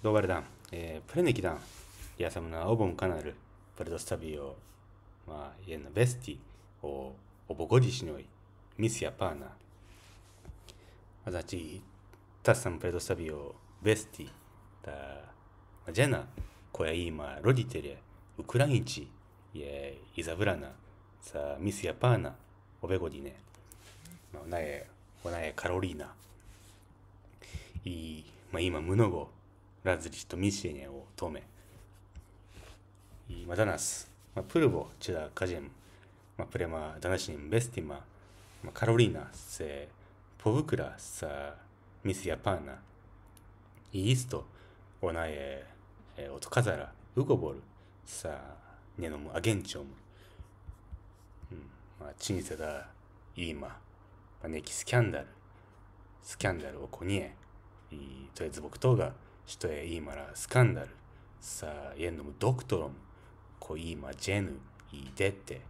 도발단예프레네기단야사무나오본카나르프레도스타비오마옛나베스티오오보고지시노이미시아파나아자치타산프레도스타비오베스티다마제나코야이마로디테레우크라인치예이자브라나사미시아파나오베고디네마나의나의카로리나이まあ、今、ムノゴラズリとミシェネを止め、マダナス、まプルボ、チダ、カジェム、まプレマ、ダナシン、ベスティマ、カロリナ、セ、ポブクラ、サ、ミス・ヤパーナ、イースト、オナエ、オトカザラ、ウゴボル、サ、ネノム、アゲンチョム、うチニセダ、イーマ、ネキスキャンダル、スキャンダル、オコニエ、とりあえず僕とが、首都へイーマラスカンダルさあエンノムドクトロムコイーマジェヌイデッテ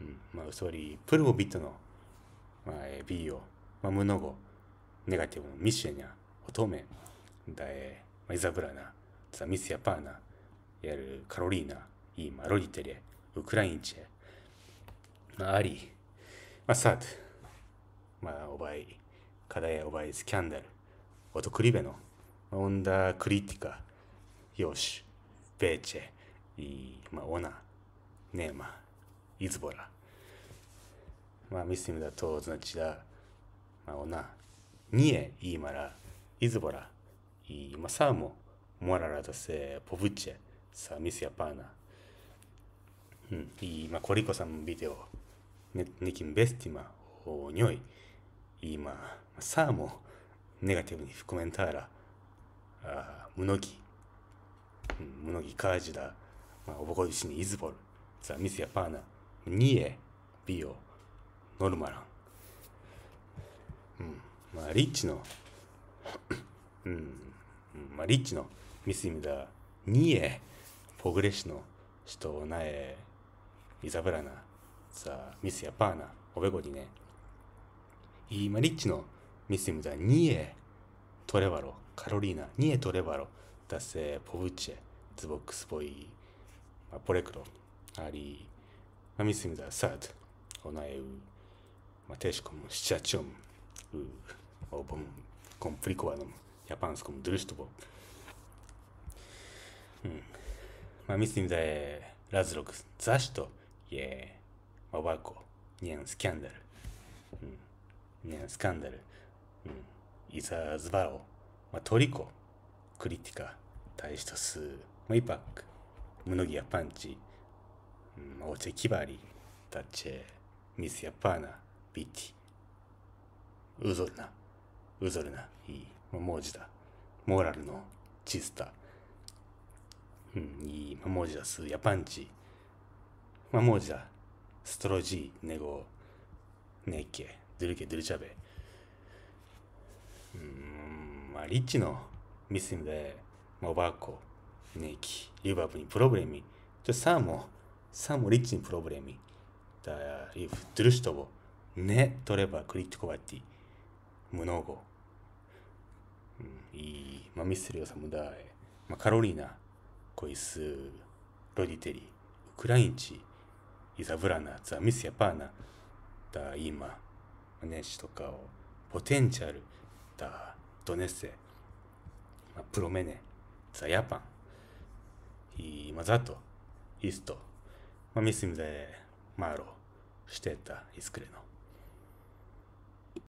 うんまあウソリプルボビットの、まあ、ビーヨマムノゴネガティブのミシェニャ乙女ダエマイザブラナザミスヤパーナやるカロリーナイーマロリテレウクラインチェ、まあ、アリまあサードまあおばい課題オバいスキャンダルオトクリベノ。onda k r i t i k a Yosh, p e c e i ma ona nema izbora. Ma mislim da to znači da ma ona nije imala izbora i ma samo morala da se povuče sa misija pana. Hmm. I ma koliko sam video ne, nekim b e s t i m a o njoj, ima samo negativnih komentara. あ無木、うん、無木、カージダ、まあ、オボコしにニ、イズボル、ザ・ミスやパーナ、ニエ、ビオ、ノルマラン。うん、まあ、リッチの、うん、まあ、リッチのミスイミダ、ニエ、ポグレッシュの人、をなえ、イザブラナ、ザ・ミスやパーナ、おべこにね、いいまあ、リッチのミスイミダ、ニエ、トレバロ、カロリーナ、ニエトレバロ、ダセ、ポブチェ、ズボックスボイ、まポレクロ、アリー、マミスミザ、サード、オナエウ、マテシコム、シチャチョム、ウ、オボム、コンプリコワノム、ヤパンスコム、ドゥルシトボ。マミスミザエ、ラズロク、ザシト、イエマバコ、ニエンスキャンダル、ニエンスキャンダル、うん。イザーズバオ、まあ、トリコ、クリティカ、タイシトス、まあ、イパック、ムノギアパンチ、うん、オチェキバリ、タチェ、ミスヤパーナ、ビティ、ウゾルナ、ウゾルナ、いい、まあ、文字だ、モーラルのチスタ、うん、いい、まあ、文字だ、スヤパンチ、まあ、文字だ、ストロジー、ネゴ、ネッケ、ドゥルケ、ドゥルチャベ、うまあ、リッチのミスで、モバコ、ネキ、リバブにプログレミ。じゃサーモ、サーモリッチにプログレミ。だや、リフ、ドゥルシトボ、ね、取ればクリッチコバティ、ムノゴ。いい、まあ、ミスリオサムダエ、まあ、カロリーナ、コイス、ロディテリ、ウクラインチ、イザブラナ、ザミスヤパーナ、イマ、ネシとかを、ポテンチャル、ったドネッセ、まあ、プロメネ、ザ・ヤパン、イマザト、イスト、まあ、ミスミゼ、マーロ、シテた。タ、イスクレの。